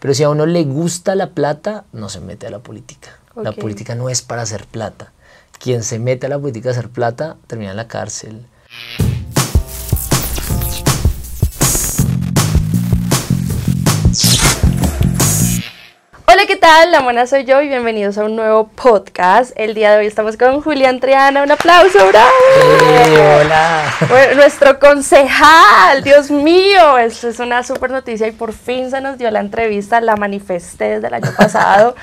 Pero si a uno le gusta la plata, no se mete a la política. La política no es para hacer plata. Quien se mete a la política a hacer plata termina en la cárcel. Hola, La buena soy yo y bienvenidos a un nuevo podcast. El día de hoy estamos con Julián Triana. Un aplauso, bravo. hola. nuestro concejal, Dios mío, esto es una súper noticia y por fin se nos dio la entrevista, la manifesté desde el año pasado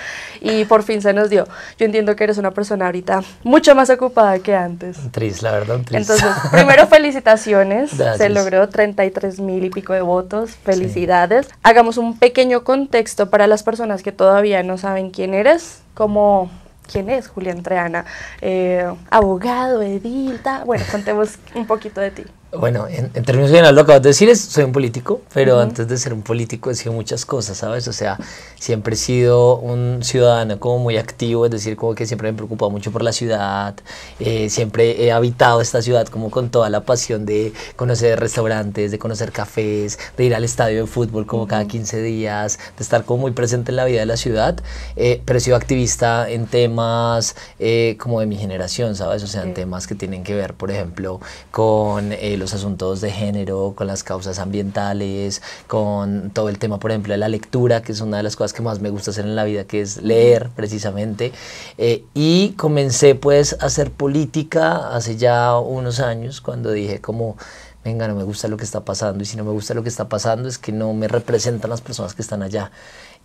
y por fin se nos dio. Yo entiendo que eres una persona ahorita mucho más ocupada que antes. Un tris, la verdad, un Entonces, primero felicitaciones. Se logró 33 mil y pico de votos. Felicidades. Hagamos un pequeño contexto para las personas que todavía no saben quién eres, como quién es Julián Treana, eh, abogado, edilta. Bueno, contemos un poquito de ti bueno, en, términos generales lo acabas de decir, es, soy un político, pero antes de ser un político he sido muchas cosas, ¿sabes? O sea, siempre he sido un ciudadano como muy activo, es decir, como que siempre me he preocupado mucho por la ciudad, eh, siempre he habitado esta ciudad como con toda la pasión de conocer restaurantes, de conocer cafés, de ir al estadio de fútbol como cada 15 días, de estar como muy presente en la vida de la ciudad, eh, pero he sido activista en temas eh, como de mi generación, ¿sabes? O sea, en temas que tienen que ver, por ejemplo, con el los asuntos de género, con las causas ambientales, con todo el tema, por ejemplo, de la lectura, que es una de las cosas que más me gusta hacer en la vida, que es leer precisamente. Eh, y comencé pues a hacer política hace ya unos años, cuando dije como venga, no me gusta lo que está pasando, y si no me gusta lo que está pasando es que no me representan las personas que están allá.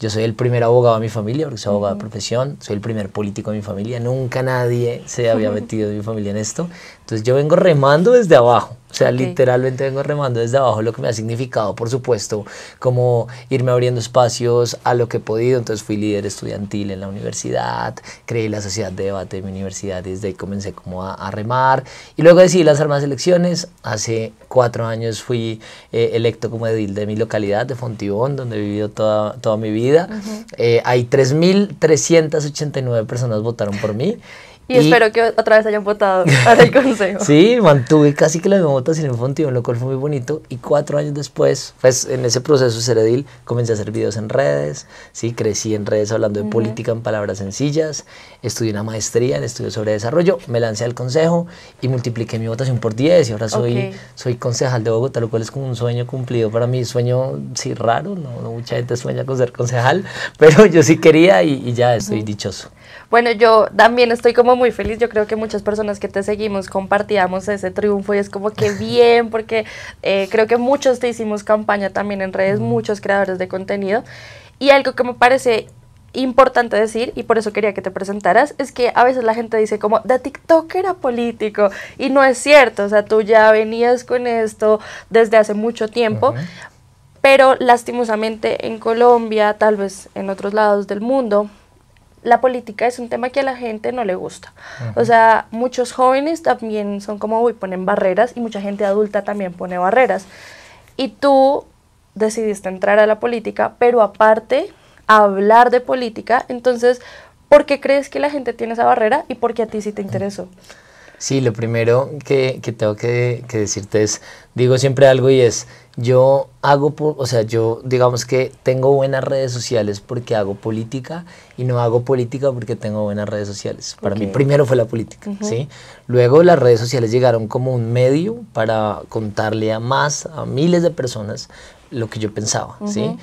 Yo soy el primer abogado de mi familia, porque soy abogado de profesión, soy el primer político de mi familia, nunca nadie se había metido de mi familia en esto, entonces yo vengo remando desde abajo. O sea, literalmente vengo remando desde abajo, lo que me ha significado, por supuesto, como irme abriendo espacios a lo que he podido. Entonces fui líder estudiantil en la universidad, creé la sociedad de debate de mi universidad y desde ahí comencé como a, remar. Y luego decidí lanzar más elecciones. Hace cuatro años fui eh, electo como edil de mi localidad, de Fontibón, donde he vivido toda, toda mi vida. eh, hay 3.389 personas votaron por mí. Y, espero que otra vez hayan votado para el consejo. sí, mantuve casi que la misma votación en y lo cual fue muy bonito. Y cuatro años después, pues en ese proceso seredil, comencé a hacer videos en redes, sí, crecí en redes hablando de política en palabras sencillas, estudié una maestría en estudios sobre desarrollo, me lancé al consejo y multipliqué mi votación por 10 y ahora soy, soy concejal de Bogotá, lo cual es como un sueño cumplido para mí, sueño, sí, raro, no, mucha gente sueña con ser concejal, pero yo sí quería y, ya estoy dichoso. Bueno, yo también estoy como muy feliz. Yo creo que muchas personas que te seguimos compartíamos ese triunfo y es como que bien, porque eh, creo que muchos te hicimos campaña también en redes, mm. muchos creadores de contenido. Y algo que me parece importante decir, y por eso quería que te presentaras, es que a veces la gente dice como, de TikTok era político, y no es cierto, o sea, tú ya venías con esto desde hace mucho tiempo, pero lastimosamente en Colombia, tal vez en otros lados del mundo, la política es un tema que a la gente no le gusta. O sea, muchos jóvenes también son como, uy, ponen barreras y mucha gente adulta también pone barreras. Y tú decidiste entrar a la política, pero aparte hablar de política, entonces, ¿por qué crees que la gente tiene esa barrera y por qué a ti sí te interesó? Sí, lo primero que, que tengo que, que, decirte es, digo siempre algo y es, yo hago, o sea, yo digamos que tengo buenas redes sociales porque hago política y no hago política porque tengo buenas redes sociales. Para mí primero fue la política, ¿sí? Luego las redes sociales llegaron como un medio para contarle a más, a miles de personas lo que yo pensaba, ¿sí?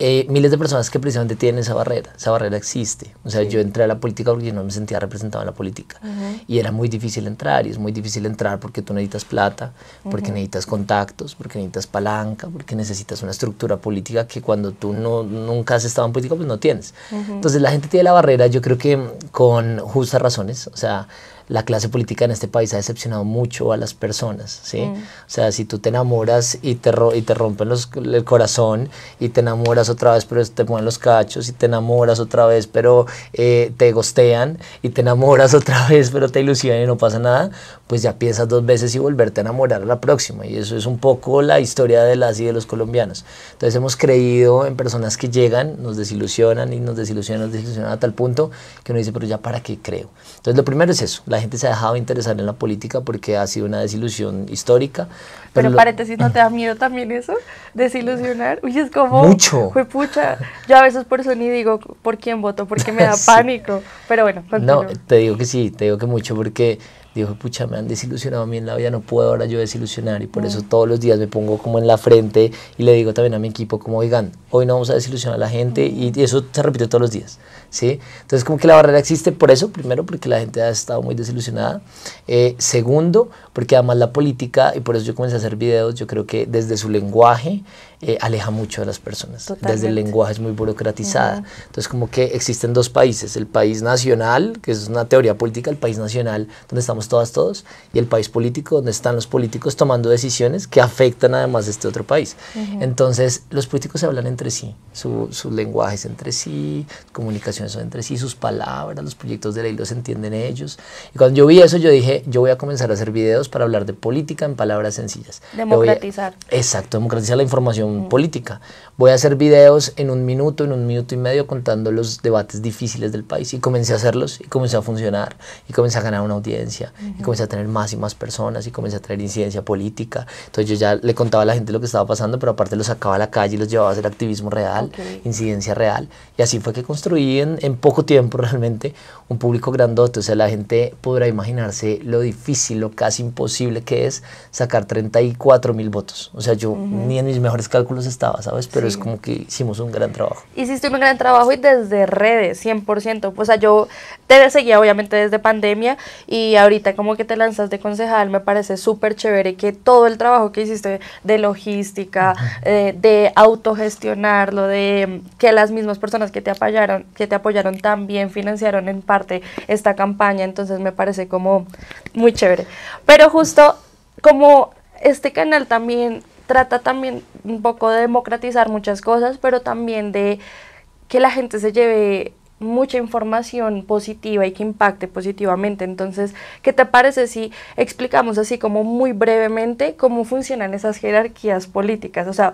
Eh, miles de personas que precisamente tienen esa barrera, esa barrera existe. O sea, yo entré a la política porque yo no me sentía representado en la política. Y era muy difícil entrar, y es muy difícil entrar porque tú necesitas plata, porque necesitas contactos, porque necesitas palanca, porque necesitas una estructura política que cuando tú no, nunca has estado en política, pues no tienes. Entonces la gente tiene la barrera, yo creo que con justas razones. O sea, la clase política en este país ha decepcionado mucho a las personas, ¿sí? Mm. O sea, si tú te enamoras y te, y te rompen el corazón y te enamoras otra vez, pero te ponen los cachos y te enamoras otra vez, pero eh, te gostean y te enamoras otra vez, pero te ilusionan y no pasa nada, pues ya piensas dos veces y volverte a enamorar a la próxima. Y eso es un poco la historia de las y de los colombianos. Entonces hemos creído en personas que llegan, nos desilusionan y nos desilusionan, nos desilusionan a tal punto que uno dice, pero ya para qué creo. Entonces lo primero es eso, la gente se ha dejado interesar en la política porque ha sido una desilusión histórica. Pero, pero paréntesis, ¿no te da miedo también eso? Desilusionar. Uy, es como... Mucho. Fue pucha. Yo a veces por eso ni digo por quién voto, porque me da pánico. Pero bueno, No, te digo que sí, te digo que mucho porque dijo, pucha, me han desilusionado a mí en la vida, no puedo ahora yo desilusionar y por mm. eso todos los días me pongo como en la frente y le digo también a mi equipo como, oigan, hoy no vamos a desilusionar a la gente mm. y eso se repite todos los días, ¿sí? Entonces como que la barrera existe por eso, primero porque la gente ha estado muy desilusionada, eh, segundo porque además la política, y por eso yo comencé a hacer videos, yo creo que desde su lenguaje, eh, aleja mucho a las personas. Desde el lenguaje es muy burocratizada. Entonces, como que existen dos países, el país nacional, que es una teoría política, el país nacional, donde estamos todas, todos, y el país político, donde están los políticos tomando decisiones que afectan además a este otro país. Entonces, los políticos se hablan entre sí, su, sus lenguajes entre sí, comunicaciones son entre sí, sus palabras, los proyectos de ley los entienden ellos. Y cuando yo vi eso, yo dije, yo voy a comenzar a hacer videos para hablar de política en palabras sencillas. Democratizar. exacto, democratizar la información política. Voy a hacer videos en un minuto, en un minuto y medio contando los debates difíciles del país. Y comencé a hacerlos y comencé a funcionar y comencé a ganar una audiencia y comencé a tener más y más personas y comencé a traer incidencia política. Entonces yo ya le contaba a la gente lo que estaba pasando, pero aparte los sacaba a la calle y los llevaba a hacer activismo real, incidencia real. Y así fue que construí en, poco tiempo realmente un público grandote. O sea, la gente podrá imaginarse lo difícil, lo casi imposible que es sacar 34 mil votos. O sea, yo ni en mis mejores cálculos estaba, ¿sabes? Pero es como que hicimos un gran trabajo. Hiciste un gran trabajo y desde redes, 100%. O sea, yo te seguía obviamente desde pandemia y ahorita como que te lanzas de concejal, me parece súper chévere que todo el trabajo que hiciste de logística, eh, de autogestionarlo, de que las mismas personas que te apoyaron, que te apoyaron también financiaron en parte esta campaña, entonces me parece como muy chévere. Pero justo como este canal también trata también un poco de democratizar muchas cosas, pero también de que la gente se lleve mucha información positiva y que impacte positivamente. Entonces, ¿qué te parece si explicamos así como muy brevemente cómo funcionan esas jerarquías políticas? O sea,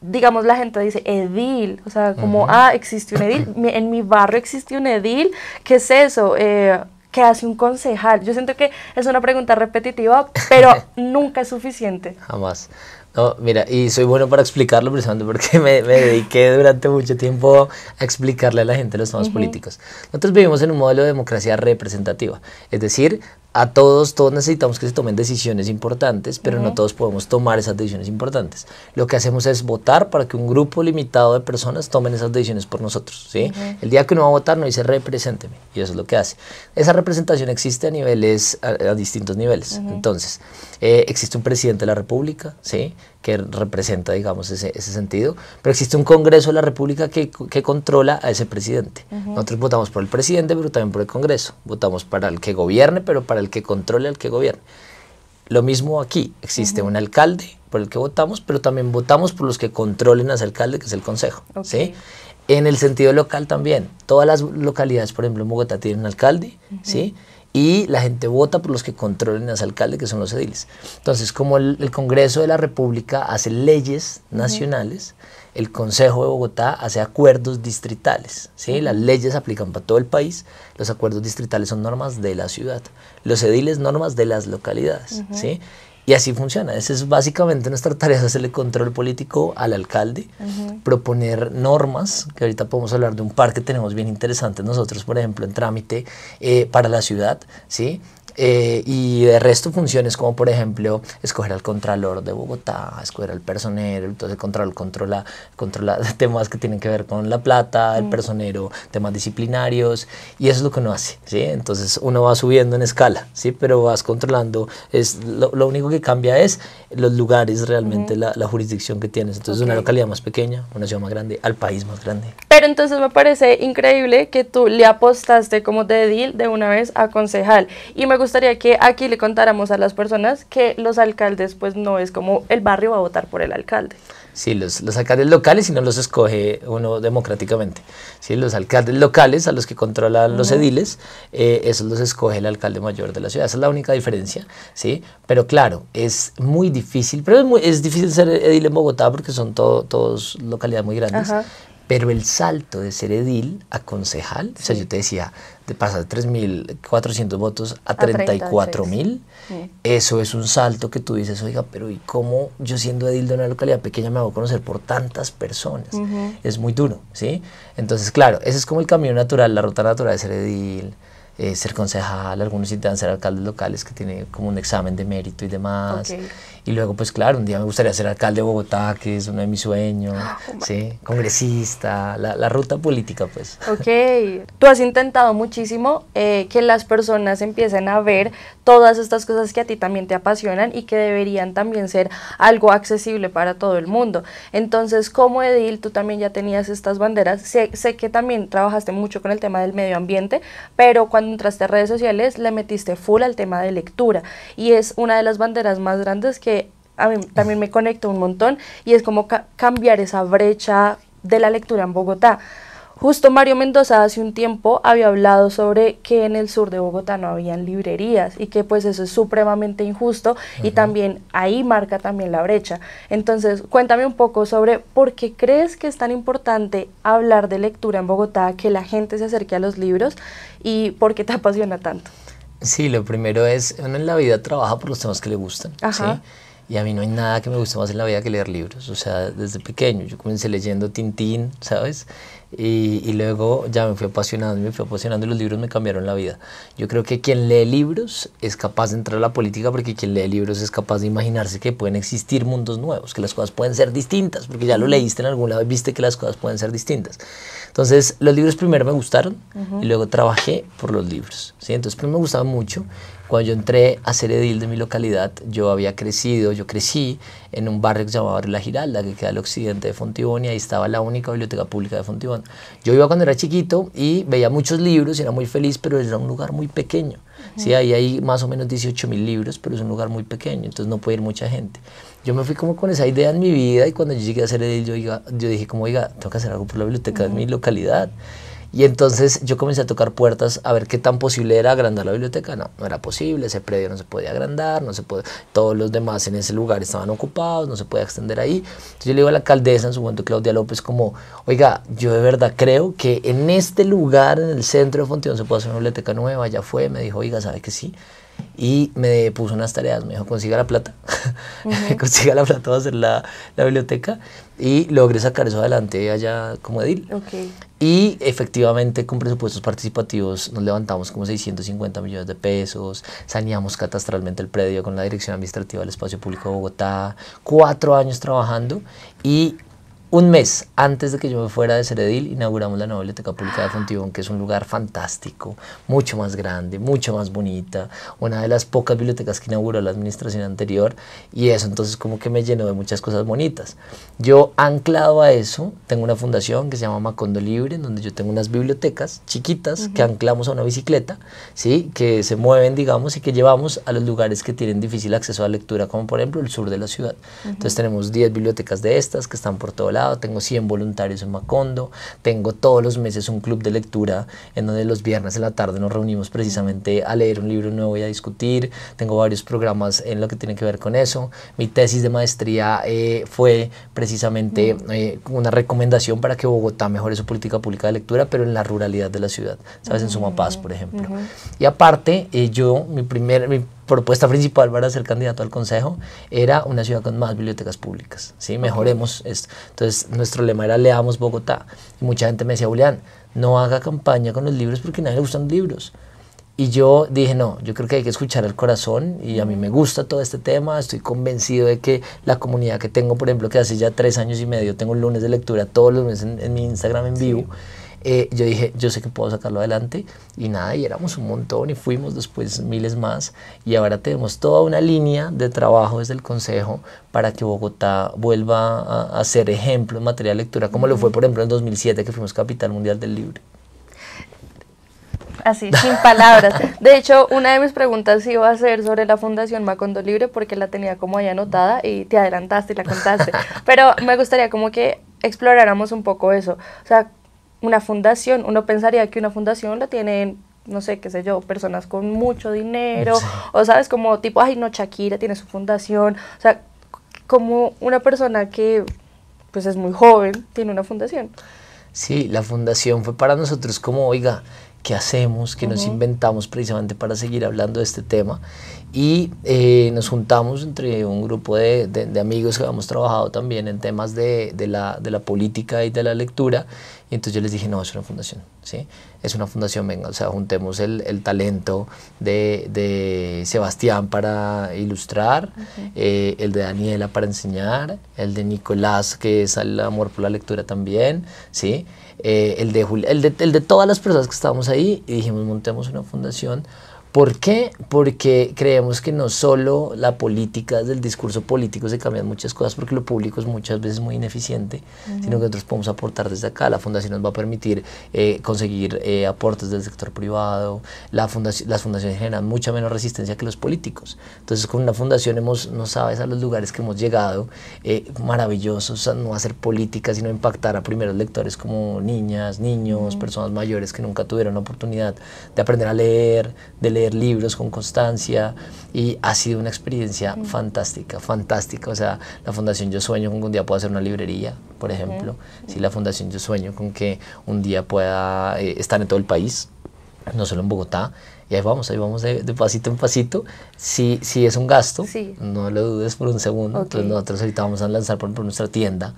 digamos la gente dice edil, o sea, como, ah, existe un edil, en mi barrio existe un edil, ¿qué es eso? Eh, ¿Qué hace un concejal? Yo siento que es una pregunta repetitiva, pero nunca es suficiente. Jamás. No, mira, y soy bueno para explicarlo precisamente porque me, dediqué durante mucho tiempo a explicarle a la gente los temas políticos. Nosotros vivimos en un modelo de democracia representativa, es decir, a todos, todos necesitamos que se tomen decisiones importantes, pero no todos podemos tomar esas decisiones importantes. Lo que hacemos es votar para que un grupo limitado de personas tomen esas decisiones por nosotros. ¿sí? El día que uno va a votar no dice represénteme, y eso es lo que hace. Esa representación existe a niveles, a, distintos niveles. Entonces, eh, existe un presidente de la República, ¿sí? que representa, digamos, ese, sentido. Pero existe un Congreso de la República que, controla a ese presidente. Nosotros votamos por el presidente, pero también por el Congreso. Votamos para el que gobierne, pero para el que controle al que gobierne. Lo mismo aquí, existe un alcalde por el que votamos, pero también votamos por los que controlen a ese alcalde, que es el Consejo. ¿sí? En el sentido local también, todas las localidades, por ejemplo, en Bogotá tienen un alcalde, ¿sí? y la gente vota por los que controlen a ese alcalde, que son los ediles. Entonces, como el, Congreso de la República hace leyes nacionales, el Consejo de Bogotá hace acuerdos distritales. ¿sí? Las leyes aplican para todo el país, los acuerdos distritales son normas de la ciudad, los ediles normas de las localidades. Y así funciona. Esa es básicamente nuestra tarea, hacerle control político al alcalde, proponer normas, que ahorita podemos hablar de un par que tenemos bien interesantes nosotros, por ejemplo, en trámite eh, para la ciudad, ¿sí? Eh, y de resto funciones como por ejemplo escoger al contralor de Bogotá, escoger al personero, entonces el contralor controla, temas que tienen que ver con la plata, el mm. personero, temas disciplinarios y eso es lo que uno hace, ¿sí? Entonces uno va subiendo en escala, ¿sí? Pero vas controlando, es, lo, único que cambia es los lugares realmente, la, jurisdicción que tienes, entonces una localidad más pequeña, una ciudad más grande, al país más grande. Pero entonces me parece increíble que tú le apostaste como de deal de una vez a concejal y me gusta gustaría que aquí le contáramos a las personas que los alcaldes, pues no es como el barrio va a votar por el alcalde. Sí, los, alcaldes locales, si no los escoge uno democráticamente. Sí, los alcaldes locales, a los que controlan los ediles, eh, esos los escoge el alcalde mayor de la ciudad. Esa es la única diferencia, ¿sí? Pero claro, es muy difícil, pero es, muy, es difícil ser edil en Bogotá porque son todos localidades muy grandes. Pero el salto de ser edil a concejal, o sea, yo te decía, de pasar 3.400 votos a, 34.000, eso es un salto que tú dices, oiga, pero ¿y cómo yo siendo edil de una localidad pequeña me hago conocer por tantas personas? Es muy duro, ¿sí? Entonces, claro, ese es como el camino natural, la ruta natural de ser edil, eh, ser concejal, algunos intentan ser alcaldes locales que tienen como un examen de mérito y demás. Y luego, pues claro, un día me gustaría ser alcalde de Bogotá, que es uno de mis sueños, ah, ¿sí? Congresista, la, la, ruta política, pues. Ok, tú has intentado muchísimo eh, que las personas empiecen a ver todas estas cosas que a ti también te apasionan y que deberían también ser algo accesible para todo el mundo. Entonces, como Edil, tú también ya tenías estas banderas. Sé, sé que también trabajaste mucho con el tema del medio ambiente, pero cuando entraste a redes sociales le metiste full al tema de lectura y es una de las banderas más grandes que a también me conecto un montón y es como cambiar esa brecha de la lectura en Bogotá. Justo Mario Mendoza hace un tiempo había hablado sobre que en el sur de Bogotá no habían librerías y que pues eso es supremamente injusto y también ahí marca también la brecha. Entonces, cuéntame un poco sobre por qué crees que es tan importante hablar de lectura en Bogotá, que la gente se acerque a los libros y por qué te apasiona tanto. Sí, lo primero es, uno en la vida trabaja por los temas que le gustan. Ajá. Y a mí no hay nada que me guste más en la vida que leer libros. O sea, desde pequeño yo comencé leyendo Tintín, ¿sabes? Y, luego ya me fui apasionando, me fui apasionando y los libros me cambiaron la vida. Yo creo que quien lee libros es capaz de entrar a la política porque quien lee libros es capaz de imaginarse que pueden existir mundos nuevos, que las cosas pueden ser distintas, porque ya lo leíste en algún lado viste que las cosas pueden ser distintas. Entonces, los libros primero me gustaron y luego trabajé por los libros. ¿sí? Entonces, primero pues, me gustaba mucho. Cuando yo entré a ser edil de mi localidad, yo había crecido, yo crecí en un barrio que se llamaba La Giralda, que queda al occidente de Fontibón, y ahí estaba la única biblioteca pública de Fontibón yo iba cuando era chiquito y veía muchos libros, y era muy feliz, pero era un lugar muy pequeño. ahí hay más o menos 18 mil libros, pero es un lugar muy pequeño, entonces no puede ir mucha gente. Yo me fui como con esa idea en mi vida y cuando yo llegué a hacer el yo, dije como, oiga, tengo que hacer algo por la biblioteca de mi localidad. Y entonces yo comencé a tocar puertas a ver qué tan posible era agrandar la biblioteca. No, no era posible, ese predio no se podía agrandar, no se puede todos los demás en ese lugar estaban ocupados, no se podía extender ahí. Entonces yo le digo a la alcaldesa en su momento, Claudia López, como, oiga, yo de verdad creo que en este lugar, en el centro de Fontión, se puede hacer una biblioteca nueva. Ya fue, me dijo, oiga, ¿sabe que sí? y me puso unas tareas. Me dijo, consiga la plata, consiga la plata para hacer la, la, biblioteca y logré sacar eso adelante allá como edil. Y efectivamente con presupuestos participativos nos levantamos como 650 millones de pesos, saneamos catastralmente el predio con la Dirección Administrativa del Espacio Público de Bogotá, cuatro años trabajando y un mes antes de que yo me fuera de Ceredil, inauguramos la nueva biblioteca pública de Fontibón, que es un lugar fantástico, mucho más grande, mucho más bonita, una de las pocas bibliotecas que inauguró la administración anterior, y eso entonces como que me llenó de muchas cosas bonitas. Yo anclado a eso, tengo una fundación que se llama Macondo Libre, en donde yo tengo unas bibliotecas chiquitas que anclamos a una bicicleta, ¿sí? que se mueven, digamos, y que llevamos a los lugares que tienen difícil acceso a la lectura, como por ejemplo el sur de la ciudad. Entonces tenemos 10 bibliotecas de estas que están por todo el tengo 100 voluntarios en Macondo, tengo todos los meses un club de lectura en donde los viernes en la tarde nos reunimos precisamente a leer un libro nuevo y a discutir, tengo varios programas en lo que tiene que ver con eso. Mi tesis de maestría eh, fue precisamente mm. eh, una recomendación para que Bogotá mejore su política pública de lectura, pero en la ruralidad de la ciudad, ¿sabes? En Sumapaz, mm, por ejemplo. Y aparte, eh, yo, mi primer propuesta principal para ser candidato al consejo era una ciudad con más bibliotecas públicas, ¿sí? Mejoremos esto. Entonces, nuestro lema era Leamos Bogotá. Y mucha gente me decía, Julián, no haga campaña con los libros porque a nadie le gustan los libros. Y yo dije, no, yo creo que hay que escuchar al corazón y a mí me gusta todo este tema, estoy convencido de que la comunidad que tengo, por ejemplo, que hace ya tres años y medio tengo lunes de lectura todos los lunes en, mi Instagram en vivo. Eh, yo dije, yo sé que puedo sacarlo adelante y nada, y éramos un montón y fuimos después miles más y ahora tenemos toda una línea de trabajo desde el Consejo para que Bogotá vuelva a, ser ejemplo en materia de lectura, como lo fue por ejemplo en 2007 que fuimos Capital Mundial del libre así, sin palabras. De hecho, una de mis preguntas iba a ser sobre la Fundación Macondo Libre porque la tenía como ya anotada y te adelantaste y la contaste. Pero me gustaría como que exploráramos un poco eso. O sea, una fundación, uno pensaría que una fundación la tienen, no sé, qué sé yo, personas con mucho dinero, o sabes, como tipo, ay, no, Shakira tiene su fundación, o sea, como una persona que pues es muy joven, tiene una fundación. Sí, la fundación fue para nosotros como, oiga, qué hacemos, que nos inventamos precisamente para seguir hablando de este tema. Y eh, nos juntamos entre un grupo de, de, amigos que habíamos trabajado también en temas de la, de, la, política y de la lectura. Y entonces yo les dije, no, es una fundación, ¿sí? Es una fundación, venga, o sea, juntemos el, el talento de, Sebastián para ilustrar, eh, el de Daniela para enseñar, el de Nicolás, que es el amor por la lectura también, ¿sí? sí eh, el, de el, de, el de todas las personas que estábamos ahí y dijimos montemos una fundación ¿Por qué? Porque creemos que no solo la política, del discurso político se cambian muchas cosas, porque lo público es muchas veces muy ineficiente, sino que nosotros podemos aportar desde acá. La fundación nos va a permitir eh, conseguir eh, aportes del sector privado, la las fundaciones generan mucha menos resistencia que los políticos. Entonces con una fundación hemos, no sabes, a los lugares que hemos llegado, eh, maravillosos, no hacer política, sino impactar a primeros lectores como niñas, niños, personas mayores que nunca tuvieron la oportunidad de aprender a leer, de leer libros con constancia y ha sido una experiencia mm. fantástica, fantástica. O sea, la Fundación Yo Sueño con que un día pueda hacer una librería, por ejemplo. Mm. si la Fundación Yo Sueño con que un día pueda eh, estar en todo el país, no solo en Bogotá y ahí vamos, ahí vamos de, pasito en pasito. Si, si es un gasto, no lo dudes por un segundo. Entonces nosotros ahorita vamos a lanzar por, nuestra tienda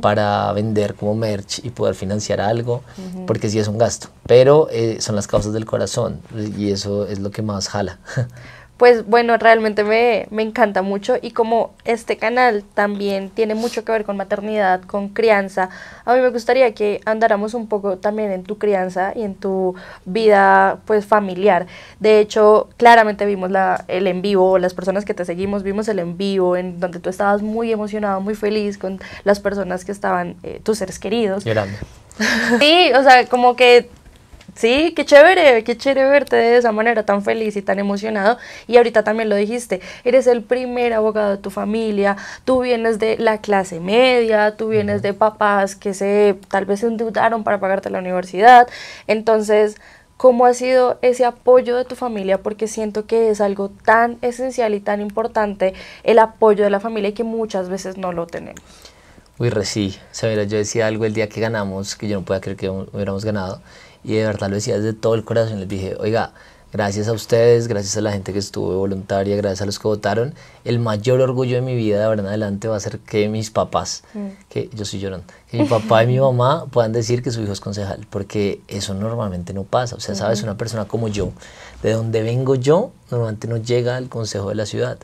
para vender como merch y poder financiar algo, porque si es un gasto. Pero eh, son las causas del corazón y eso es lo que más jala. pues bueno, realmente me, encanta mucho y como este canal también tiene mucho que ver con maternidad, con crianza, a mí me gustaría que andáramos un poco también en tu crianza y en tu vida pues familiar. De hecho, claramente vimos la, el en vivo, las personas que te seguimos, vimos el en vivo en donde tú estabas muy emocionado, muy feliz con las personas que estaban, eh, tus seres queridos. Llorando. sí, o sea, como que Sí, qué chévere, qué chévere verte de esa manera tan feliz y tan emocionado. Y ahorita también lo dijiste, eres el primer abogado de tu familia, tú vienes de la clase media, tú vienes de papás que se tal vez se endeudaron para pagarte la universidad. Entonces, ¿cómo ha sido ese apoyo de tu familia? Porque siento que es algo tan esencial y tan importante el apoyo de la familia y que muchas veces no lo tenemos. Uy, recién sí. yo decía algo el día que ganamos, que yo no podía creer que hubiéramos ganado y de verdad lo decía desde todo el corazón. Les dije, oiga, gracias a ustedes, gracias a la gente que estuvo voluntaria, gracias a los que votaron. El mayor orgullo de mi vida de ahora en adelante va a ser que mis papás, mm. que yo estoy llorando, que mi papá y mi mamá puedan decir que su hijo es concejal, porque eso normalmente no pasa. O sea, sabes, una persona como yo, de donde vengo yo, normalmente no llega al consejo de la ciudad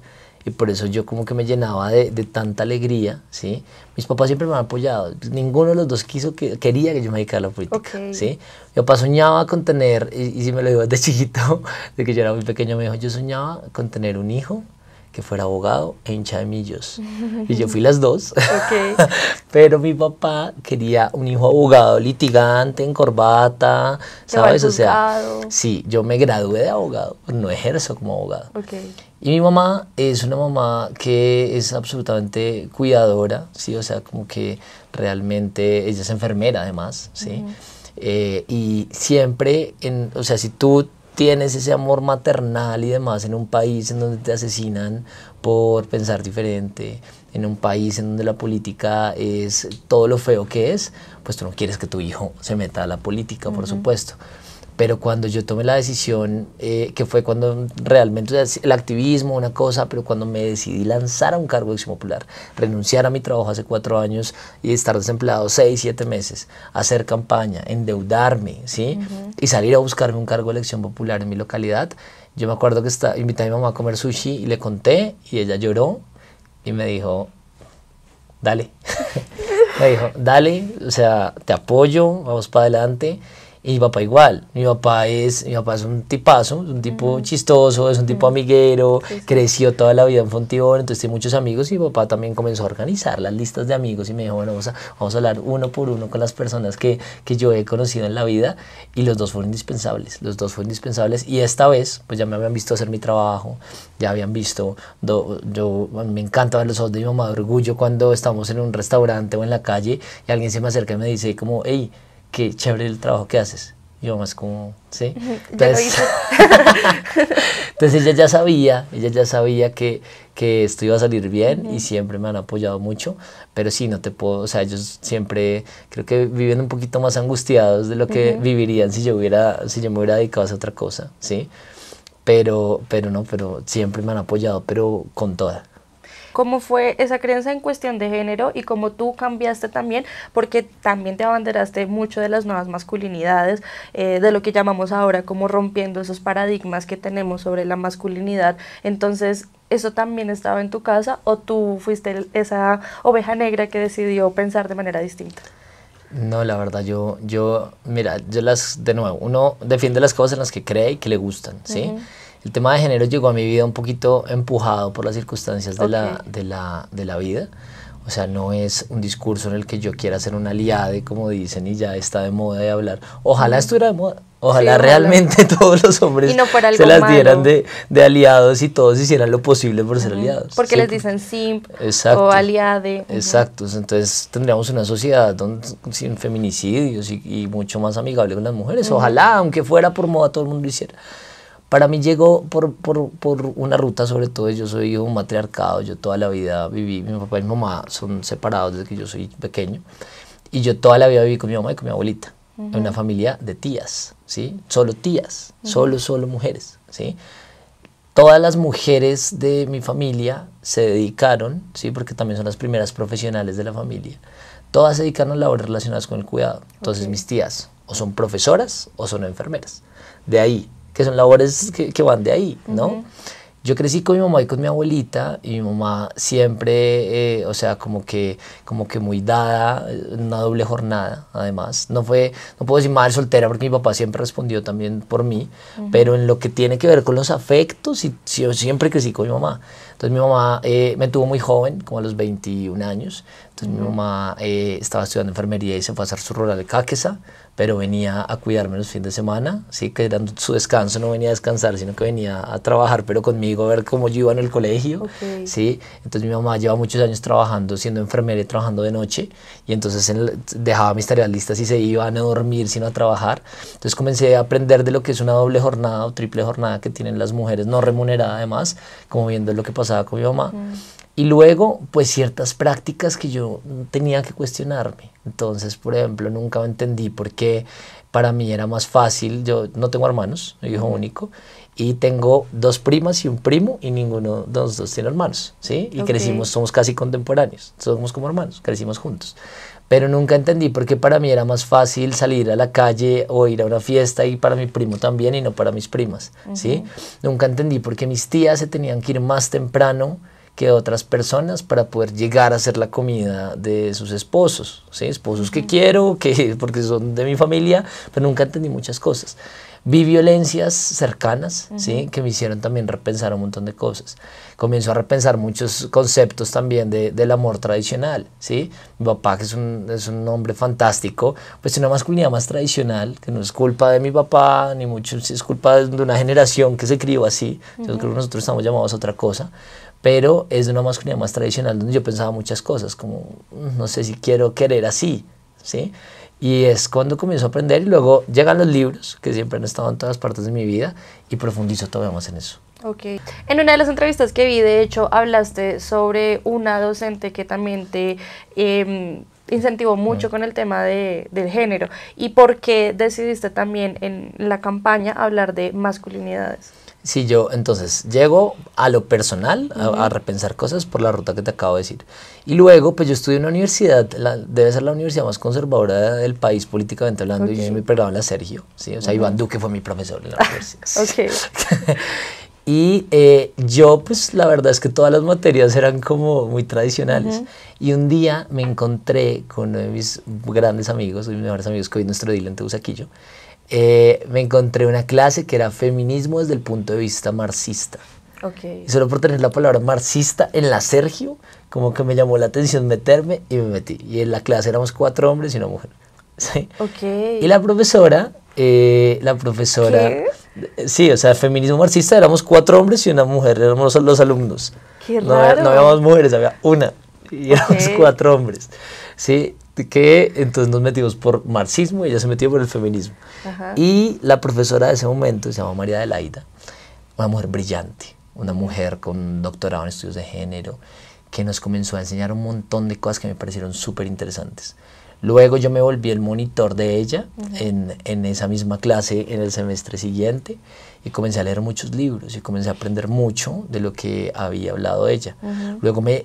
y por eso yo como que me llenaba de, de, tanta alegría, ¿sí? Mis papás siempre me han apoyado, ninguno de los dos quiso que, quería que yo me dedicara a la política, ¿sí? Mi papá soñaba con tener, y, si me lo digo desde chiquito, desde que yo era muy pequeño, me dijo, yo soñaba con tener un hijo que fuera abogado e hincha de millos. Y yo fui las dos. Okay. Pero mi papá quería un hijo abogado, litigante, en corbata, ¿sabes? O sea, sí, yo me gradué de abogado, no ejerzo como abogado. Okay. Y mi mamá es una mamá que es absolutamente cuidadora, ¿sí? O sea, como que realmente ella es enfermera además, ¿sí? Eh, y siempre, en, o sea, si tú tienes ese amor maternal y demás en un país en donde te asesinan por pensar diferente, en un país en donde la política es todo lo feo que es, pues tú no quieres que tu hijo se meta a la política, por supuesto pero cuando yo tomé la decisión, eh, que fue cuando realmente el activismo, una cosa, pero cuando me decidí lanzar a un cargo de elección popular, renunciar a mi trabajo hace cuatro años y estar desempleado seis, siete meses, hacer campaña, endeudarme, ¿sí? Y salir a buscarme un cargo de elección popular en mi localidad, yo me acuerdo que está, invité a mi mamá a comer sushi y le conté y ella lloró y me dijo, dale, me dijo, dale, o sea, te apoyo, vamos para adelante. Y mi papá igual, mi papá es, mi papá es un tipazo, un tipo chistoso, es un tipo amiguero, creció toda la vida en Fontibón, entonces tiene muchos amigos y mi papá también comenzó a organizar las listas de amigos y me dijo, bueno, vamos a, vamos a hablar uno por uno con las personas que, que yo he conocido en la vida y los dos fueron indispensables, los dos fueron indispensables y esta vez pues ya me habían visto hacer mi trabajo, ya habían visto, yo me encanta ver los ojos de mi mamá de orgullo cuando estamos en un restaurante o en la calle y alguien se me acerca y me dice como, hey, qué chévere el trabajo que haces. Yo más como, ¿sí? Entonces, ella ya sabía, ella ya sabía que, que esto iba a salir bien y siempre me han apoyado mucho, pero sí, no te puedo, o sea, ellos siempre creo que viven un poquito más angustiados de lo que vivirían si yo, hubiera, si yo me hubiera dedicado a otra cosa, ¿sí? Pero, pero no, pero siempre me han apoyado, pero con toda cómo fue esa creencia en cuestión de género y cómo tú cambiaste también, porque también te abanderaste mucho de las nuevas masculinidades, eh, de lo que llamamos ahora como rompiendo esos paradigmas que tenemos sobre la masculinidad. Entonces, ¿eso también estaba en tu casa o tú fuiste esa oveja negra que decidió pensar de manera distinta? No, la verdad, yo, yo, mira, yo las, de nuevo, uno defiende las cosas en las que cree y que le gustan, ¿sí? El tema de género llegó a mi vida un poquito empujado por las circunstancias de, la, de, la, vida. O sea, no es un discurso en el que yo quiera ser un aliado, como dicen, y ya está de moda de hablar. Ojalá estuviera de moda. Ojalá realmente todos los hombres se las dieran de, aliados y todos hicieran lo posible por ser aliados. Porque les dicen simp o aliade. Exacto. Entonces tendríamos una sociedad donde, sin feminicidios y, mucho más amigable con las mujeres. Ojalá, aunque fuera por moda, todo el mundo lo hiciera. Para mí llegó por, por, por, una ruta, sobre todo yo soy un matriarcado, yo toda la vida viví, mi papá y mi mamá son separados desde que yo soy pequeño, y yo toda la vida viví con mi mamá y con mi abuelita, en una familia de tías, ¿sí? Solo tías, solo, solo mujeres, ¿sí? Todas las mujeres de mi familia se dedicaron, ¿sí? Porque también son las primeras profesionales de la familia, todas se dedicaron a labores relacionadas con el cuidado, entonces mis tías o son profesoras o son enfermeras. De ahí que son labores que, van de ahí, ¿no? Yo crecí con mi mamá y con mi abuelita y mi mamá siempre, eh, o sea, como que, como que muy dada, eh, una doble jornada, además. No fue, no puedo decir mal soltera porque mi papá siempre respondió también por mí, pero en lo que tiene que ver con los afectos, y, yo siempre crecí con mi mamá. Entonces mi mamá eh, me tuvo muy joven, como a los 21 años. Entonces mi mamá eh, estaba estudiando enfermería y se fue a hacer su rural de Cáquesa, pero venía a cuidarme los fines de semana, sí que era su descanso, no venía a descansar, sino que venía a trabajar, pero conmigo, a ver cómo yo iba en el colegio. ¿sí? Entonces mi mamá lleva muchos años trabajando, siendo enfermera y trabajando de noche, y entonces dejaba mis tareas listas y se iban a dormir, sino a trabajar. Entonces comencé a aprender de lo que es una doble jornada o triple jornada que tienen las mujeres, no remunerada además, como viendo lo que pasa con mi mamá. Y luego, pues ciertas prácticas que yo tenía que cuestionarme. Entonces, por ejemplo, nunca entendí por qué para mí era más fácil. Yo no tengo hermanos, soy hijo único, y tengo dos primas y un primo, y ninguno de los dos tiene hermanos, ¿sí? Y crecimos, somos casi contemporáneos, somos como hermanos, crecimos juntos pero nunca entendí porque para mí era más fácil salir a la calle o ir a una fiesta y para mi primo también y no para mis primas, ¿sí? Nunca entendí porque mis tías se tenían que ir más temprano que otras personas para poder llegar a hacer la comida de sus esposos, ¿sí? Esposos que quiero, que porque son de mi familia, pero nunca entendí muchas cosas. Vi violencias cercanas, ¿sí? Que me hicieron también repensar un montón de cosas. Comienzo a repensar muchos conceptos también de, del amor tradicional, ¿sí? Mi papá, que es un, es un hombre fantástico, pues tiene una masculinidad más tradicional, que no es culpa de mi papá, ni mucho, es culpa de una generación que se crió así. Yo creo que nosotros estamos llamados a otra cosa pero es de una masculinidad más tradicional donde yo pensaba muchas cosas, como mm, no sé si quiero querer así, ¿sí? Y es cuando comienzo a aprender y luego llegan los libros, que siempre han estado en todas partes de mi vida, y profundizo todavía más en eso. Ok. En una de las entrevistas que vi, de hecho, hablaste sobre una docente que también te em, incentivó mucho con el tema de, del género y por qué decidiste también en la campaña hablar de masculinidades. Si yo, entonces, llego a lo personal, a, repensar cosas por la ruta que te acabo de decir. Y luego, pues yo estudié en una universidad, debe ser la universidad más conservadora del país políticamente hablando, y yo me programa la Sergio, ¿sí? O sea, Iván Duque fue mi profesor en la universidad. ok. y eh, yo, pues la verdad es que todas las materias eran como muy tradicionales. Y un día me encontré con uno de mis grandes amigos, mis mejores amigos que hoy nuestro dilente Usaquillo. Eh, me encontré una clase que era feminismo desde el punto de vista marxista. Okay. Y solo por tener la palabra marxista en la Sergio, como que me llamó la atención meterme y me metí. Y en la clase éramos cuatro hombres y una mujer. ¿sí? Y la profesora, eh, la profesora... ¿Qué? Sí, o sea, feminismo marxista éramos cuatro hombres y una mujer, éramos los alumnos. Qué raro. No, no habíamos mujeres, había una. Y éramos cuatro hombres. Sí, que entonces nos metimos por marxismo y ella se metió por el feminismo. Y la profesora de ese momento se llamaba María de Adelaida, una mujer brillante, una mujer con doctorado en estudios de género, que nos comenzó a enseñar un montón de cosas que me parecieron súper interesantes. Luego yo me volví el monitor de ella en, en, esa misma clase en el semestre siguiente y comencé a leer muchos libros y comencé a aprender mucho de lo que había hablado ella. Luego me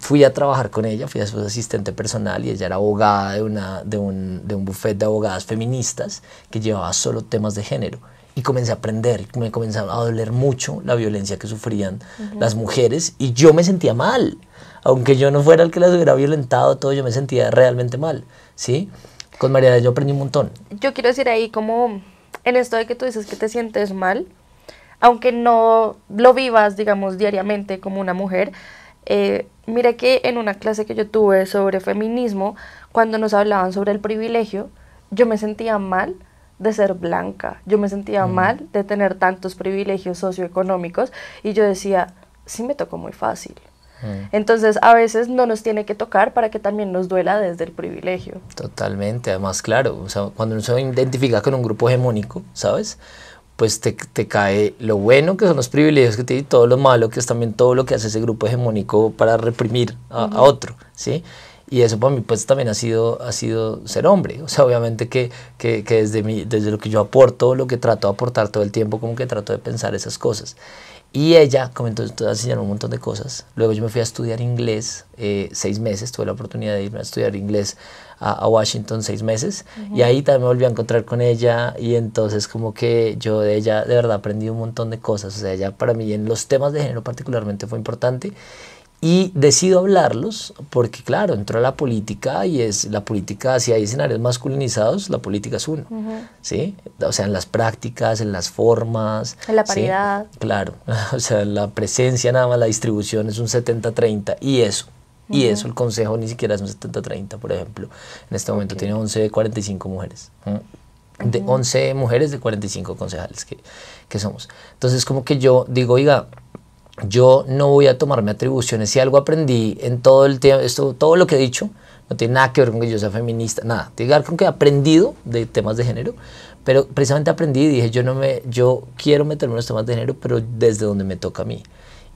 fui a trabajar con ella, fui a su asistente personal y ella era abogada de, una, de, un, de un buffet de abogadas feministas que llevaba solo temas de género. Y comencé a aprender, me comenzaba a doler mucho la violencia que sufrían las mujeres y yo me sentía mal. Aunque yo no fuera el que las hubiera violentado, todo yo me sentía realmente mal, ¿sí? Con María yo aprendí un montón. Yo quiero decir ahí como en esto de que tú dices que te sientes mal, aunque no lo vivas, digamos, diariamente como una mujer, eh, Mira que en una clase que yo tuve sobre feminismo, cuando nos hablaban sobre el privilegio, yo me sentía mal de ser blanca, yo me sentía mm. mal de tener tantos privilegios socioeconómicos y yo decía, sí me tocó muy fácil. Mm. Entonces a veces no nos tiene que tocar para que también nos duela desde el privilegio. Totalmente, además claro, cuando uno se identifica con un grupo hegemónico, ¿sabes? pues te, cae lo bueno que son los privilegios que tiene y todo lo malo que es también todo lo que hace ese grupo hegemónico para reprimir a, otro, ¿sí? Y eso para mí pues también ha sido, ha sido ser hombre, o sea, obviamente que, que, desde, mi, desde lo que yo aporto, lo que trato de aportar todo el tiempo, como que trato de pensar esas cosas. Y ella comentó, entonces un montón de cosas. Luego yo me fui a estudiar inglés eh, seis meses, tuve la oportunidad de irme a estudiar inglés a, Washington seis meses. Y ahí también me volví a encontrar con ella y entonces como que yo de ella de verdad aprendí un montón de cosas. O sea, ella para mí en los temas de género particularmente fue importante y decido hablarlos porque, claro, entró a la política y es la política, si hay escenarios masculinizados, la política es uno, ¿sí? O sea, en las prácticas, en las formas. En la paridad. Claro, o sea, la presencia nada más, la distribución es un 70-30 y eso. Y eso, el consejo ni siquiera es un 70-30, por ejemplo. En este momento tiene 11 de 45 mujeres. De 11 mujeres de 45 concejales que, que somos. Entonces, como que yo digo, oiga, yo no voy a tomarme atribuciones. Si algo aprendí en todo el esto, todo lo que he dicho, no tiene nada que ver con que yo sea feminista, nada. Tiene que ver con que he aprendido de temas de género, pero precisamente aprendí y dije, yo, no me, yo quiero meterme en los temas de género, pero desde donde me toca a mí.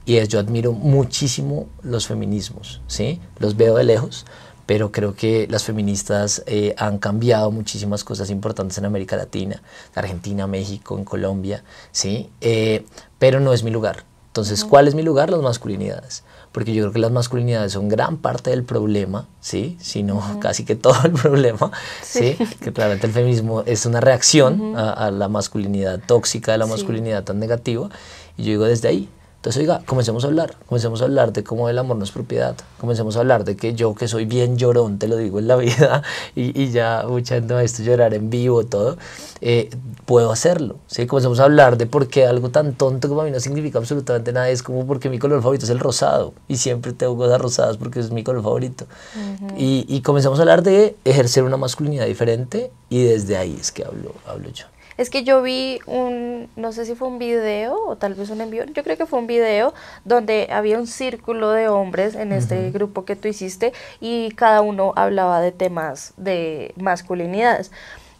Y es, yo admiro muchísimo los feminismos, ¿sí? Los veo de lejos, pero creo que las feministas eh, han cambiado muchísimas cosas importantes en América Latina, Argentina, México, en Colombia, ¿sí? Eh, pero no es mi lugar entonces, ¿cuál es mi lugar? Las masculinidades. Porque yo creo que las masculinidades son gran parte del problema, ¿sí? sino casi que todo el problema, ¿sí? Que claramente el feminismo es una reacción a, la masculinidad tóxica, a la masculinidad tan negativa. Y yo digo desde ahí, entonces, oiga, comencemos a hablar, comencemos a hablar de cómo el amor no es propiedad, comencemos a hablar de que yo, que soy bien llorón, te lo digo en la vida, y, ya mucha gente me ha visto llorar en vivo, todo, eh, puedo hacerlo, ¿sí? Comencemos a hablar de por qué algo tan tonto como a mí no significa absolutamente nada, es como porque mi color favorito es el rosado, y siempre tengo cosas rosadas porque es mi color favorito. y, comencemos a hablar de ejercer una masculinidad diferente, y desde ahí es que hablo, hablo yo es que yo vi un, no sé si fue un video o tal vez un envío, yo creo que fue un video donde había un círculo de hombres en este grupo que tú hiciste y cada uno hablaba de temas de masculinidades.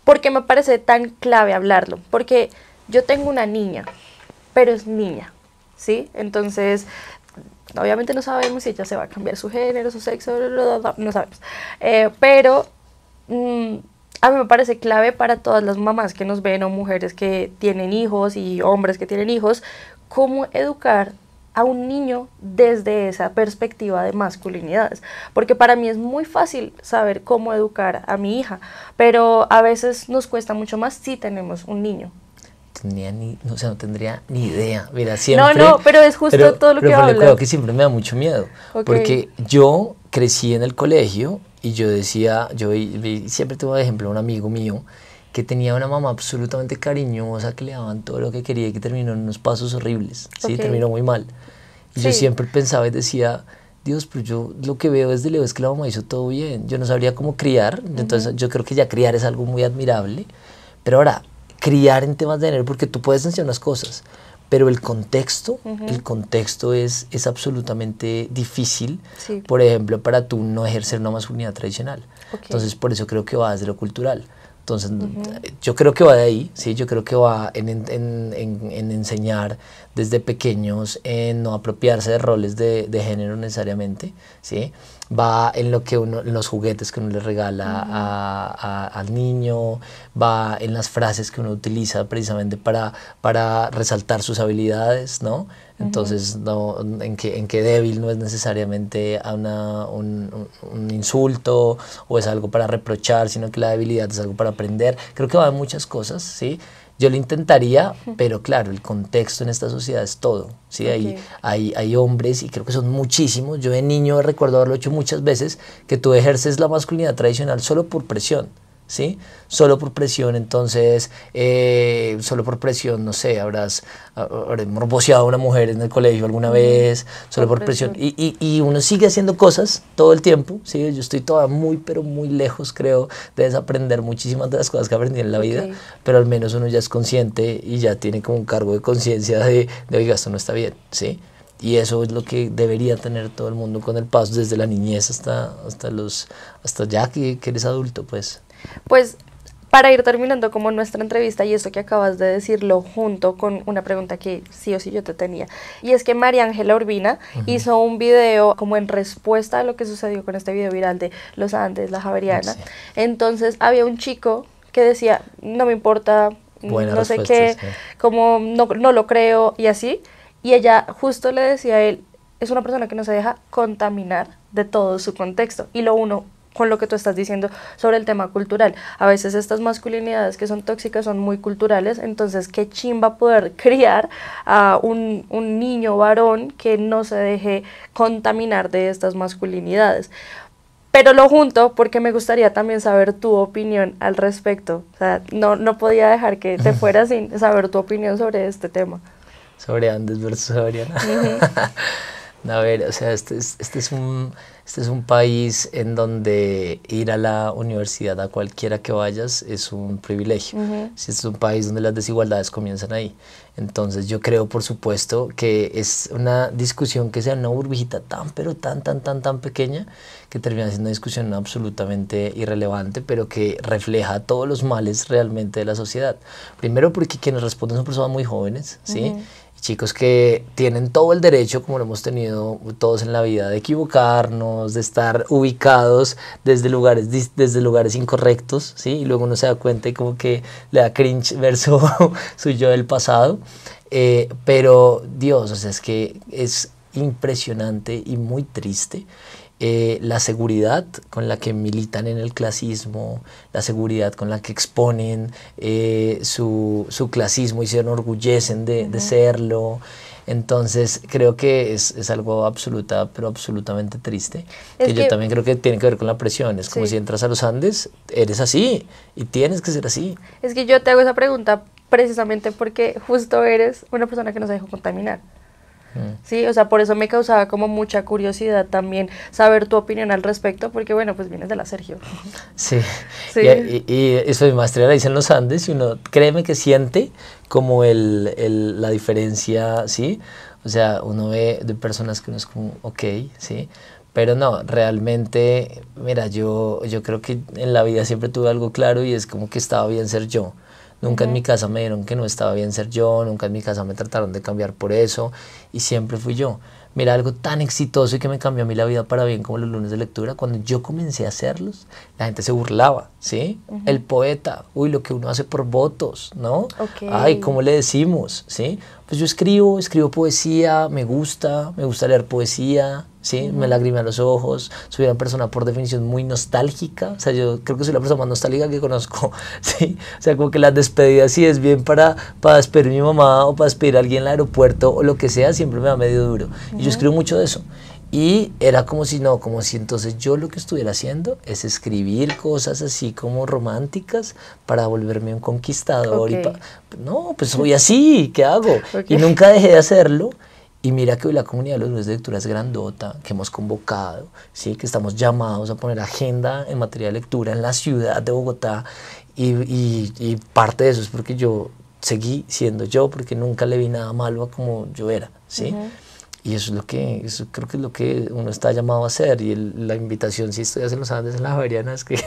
Porque me parece tan clave hablarlo, porque yo tengo una niña, pero es niña, ¿sí? Entonces, obviamente no sabemos si ella se va a cambiar su género, su sexo, no sabemos. Eh, pero mm, a mí me parece clave para todas las mamás que nos ven o mujeres que tienen hijos y hombres que tienen hijos, cómo educar a un niño desde esa perspectiva de masculinidades. Porque para mí es muy fácil saber cómo educar a mi hija, pero a veces nos cuesta mucho más si tenemos un niño. no tendría ni idea. Mira, siempre, no, no, pero es justo todo lo que Creo que siempre me da mucho miedo. Porque yo crecí en el colegio y yo decía, yo siempre tuve de ejemplo un amigo mío que tenía una mamá absolutamente cariñosa, que le daban todo lo que quería y que terminó en unos pasos horribles, Terminó muy mal. Y yo siempre pensaba y decía, Dios, pero yo lo que veo desde Leo es que la mamá hizo todo bien. Yo no sabría cómo criar, entonces yo creo que ya criar es algo muy admirable. Pero ahora, criar en temas de dinero, porque tú puedes enseñar unas cosas, pero el contexto, el contexto es, es absolutamente difícil, por ejemplo, para tú no ejercer una unidad tradicional. Entonces, por eso creo que va desde lo cultural. Entonces, yo creo que va de ahí, ¿sí? Yo creo que va en, en, en, enseñar desde pequeños, en no apropiarse de roles de, de género necesariamente, ¿sí? va en lo que uno, los juguetes que uno le regala al niño, va en las frases que uno utiliza precisamente para, resaltar sus habilidades, ¿no? Entonces, no, en, que, débil no es necesariamente un, un, insulto o es algo para reprochar, sino que la debilidad es algo para aprender. Creo que va en muchas cosas, ¿sí? Yo lo intentaría, pero claro, el contexto en esta sociedad es todo. ¿sí? Hay, hay, hay, hombres, y creo que son muchísimos, yo de niño recuerdo haberlo hecho muchas veces, que tú ejerces la masculinidad tradicional solo por presión. ¿sí? Solo por presión, entonces, eh, solo por presión, no sé, habrás, ah, ah, habrás a una mujer en el colegio alguna mm, vez, solo por, presión. Y, y, y, uno sigue haciendo cosas todo el tiempo, ¿sí? Yo estoy todavía muy, pero muy lejos, creo, de desaprender muchísimas de las cosas que aprendí en la vida, pero al menos uno ya es consciente y ya tiene como un cargo de conciencia de, de, oiga, esto no está bien, ¿sí? Y eso es lo que debería tener todo el mundo con el paso, desde la niñez hasta, hasta, los, hasta ya que, que eres adulto, pues. Pues para ir terminando como nuestra entrevista y esto que acabas de decirlo junto con una pregunta que sí o sí yo te tenía. Y es que María Ángela Urbina hizo un video como en respuesta a lo que sucedió con este video viral de Los Andes, la Javeriana. Entonces había un chico que decía, no me importa, no sé qué, como no, no lo creo y así. Y ella justo le decía a él, es una persona que no se deja contaminar de todo su contexto. Y lo uno con lo que tú estás diciendo sobre el tema cultural. A veces estas masculinidades que son tóxicas son muy culturales, entonces qué chimba poder criar a un, un niño varón que no se deje contaminar de estas masculinidades. Pero lo junto porque me gustaría también saber tu opinión al respecto. O sea, no, no podía dejar que te fuera sin saber tu opinión sobre este tema. Sobre Andes versus a ver, o sea, este es este un este es un país en donde ir a la universidad, a cualquiera que vayas, es un privilegio. Este es un país donde las desigualdades comienzan ahí. Entonces yo creo, por supuesto, que es una discusión que sea una burbujita tan, pero tan, tan, tan, tan pequeña, que termina siendo una discusión absolutamente irrelevante, pero que refleja todos los males realmente de la sociedad. Primero porque quienes responden son personas muy jóvenes, ¿sí? chicos que tienen todo el derecho, como lo hemos tenido todos en la vida, de equivocarnos, de estar ubicados desde lugares, desde lugares incorrectos, ¿sí? y luego uno se da cuenta y como que le da cringe ver su, yo del pasado. Eh, pero Dios, es que es impresionante y muy triste eh, la seguridad con la que militan en el clasismo, la seguridad con la que exponen eh, su, su, clasismo y se enorgullecen de, serlo. Entonces creo que es, algo absoluta, pero absolutamente triste. que, yo también creo que tiene que ver con la presión. Es como si entras a los Andes, eres así y tienes que ser así. Es que yo te hago esa pregunta precisamente porque justo eres una persona que nos dejó contaminar. Mm. Sí, o sea, por eso me causaba como mucha curiosidad también saber tu opinión al respecto, porque bueno, pues vienes de la Sergio. Sí, sí. Y, eso y, soy maestría la hice los Andes y uno, créeme que siente como el, el, la diferencia, ¿sí? O sea, uno ve de personas que uno es como, ok, ¿sí? Pero no, realmente, mira, yo, yo creo que en la vida siempre tuve algo claro y es como que estaba bien ser yo. Nunca en mi casa me dieron que no estaba bien ser yo, nunca en mi casa me trataron de cambiar por eso y siempre fui yo. Mira, algo tan exitoso y que me cambió a mí la vida para bien como los lunes de lectura, cuando yo comencé a hacerlos, la gente se burlaba, ¿sí? El poeta, uy, lo que uno hace por votos, ¿no? Ay, ¿cómo le decimos? ¿Sí? Pues yo escribo, escribo poesía, me gusta, me gusta leer poesía, ¿sí? Me a los ojos, soy una persona por definición muy nostálgica, o sea, yo creo que soy la persona más nostálgica que conozco, ¿sí? O sea, como que las despedidas, si es bien para, para despedir a mi mamá o para despedir a alguien en el aeropuerto o lo que sea, siempre me va medio duro. Y yo escribo mucho de eso. Y era como si no, como si entonces yo lo que estuviera haciendo es escribir cosas así como románticas para volverme un conquistador. Y no, pues soy así, ¿qué hago? Y nunca dejé de hacerlo. Y mira que hoy la comunidad de los meses de lectura es grandota, que hemos convocado, ¿sí? que estamos llamados a poner agenda en materia de lectura en la ciudad de Bogotá. Y, y, parte de eso es porque yo seguí siendo yo, porque nunca le vi nada malo a como yo era. ¿sí? Y eso es lo que, eso creo que es lo que uno está llamado a hacer. Y la invitación, si estudias en los Andes, en las Javeriana, es que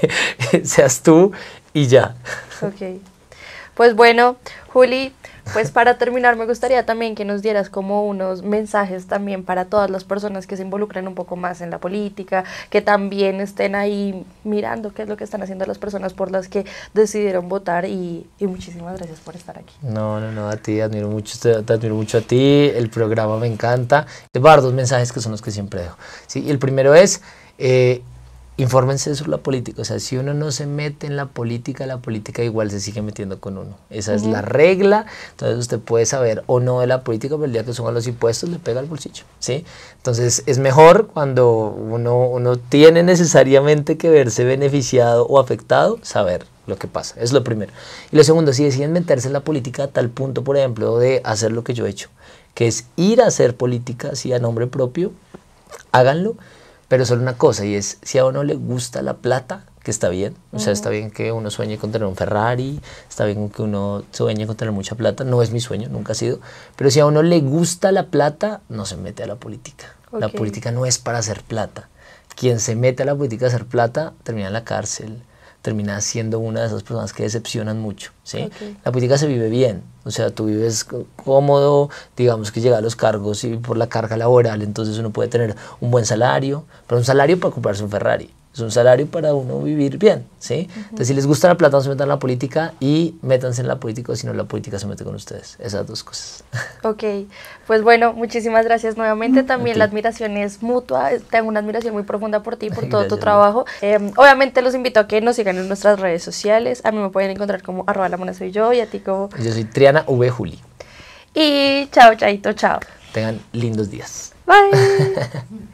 seas tú y ya. Ok. Pues bueno, Juli, pues para terminar me gustaría también que nos dieras como unos mensajes también para todas las personas que se involucren un poco más en la política, que también estén ahí mirando qué es lo que están haciendo las personas por las que decidieron votar y, muchísimas gracias por estar aquí. No, no, no, a ti, admiro mucho, te, admiro mucho a ti, el programa me encanta. Te voy a dos mensajes que son los que siempre dejo. ¿sí? El primero es... Eh, infórmense sobre la política. O sea, si uno no se mete en la política, la política igual se sigue metiendo con uno. Esa es la regla. Entonces usted puede saber o no de la política, pero el día que suban los impuestos le pega al bolsillo. ¿sí? Entonces es mejor cuando uno, uno tiene necesariamente que verse beneficiado o afectado, saber lo que pasa. Es lo primero. Y lo segundo, si deciden meterse en la política a tal punto, por ejemplo, de hacer lo que yo he hecho, que es ir a hacer política, sí, a nombre propio, háganlo pero solo una cosa, y es, si a uno le gusta la plata, que está bien, o sea, está bien que uno sueñe con tener un Ferrari, está bien que uno sueñe con tener mucha plata, no es mi sueño, nunca ha sido, pero si a uno le gusta la plata, no se mete a la política. La política no es para hacer plata. Quien se mete a la política a hacer plata, termina en la cárcel, terminas siendo una de esas personas que decepcionan mucho. ¿sí? La política se vive bien, o sea, tú vives cómodo, digamos que llega a los cargos y por la carga laboral, entonces uno puede tener un buen salario, pero un salario para comprarse un Ferrari es un salario para uno vivir bien, ¿sí? Entonces, si les gusta la plata, no se metan en la política y métanse en la política, si no la política se mete con ustedes. Esas dos cosas. Ok, pues bueno, muchísimas gracias nuevamente. También la admiración es mutua. Tengo una admiración muy profunda por ti, por todo tu trabajo. Em, obviamente los invito a que nos sigan en nuestras redes sociales. A mí me pueden encontrar como arroba la mona soy yo y a ti como... Yo soy Triana V. Juli. Y chao, chaito, chao. Tengan lindos días. Bye.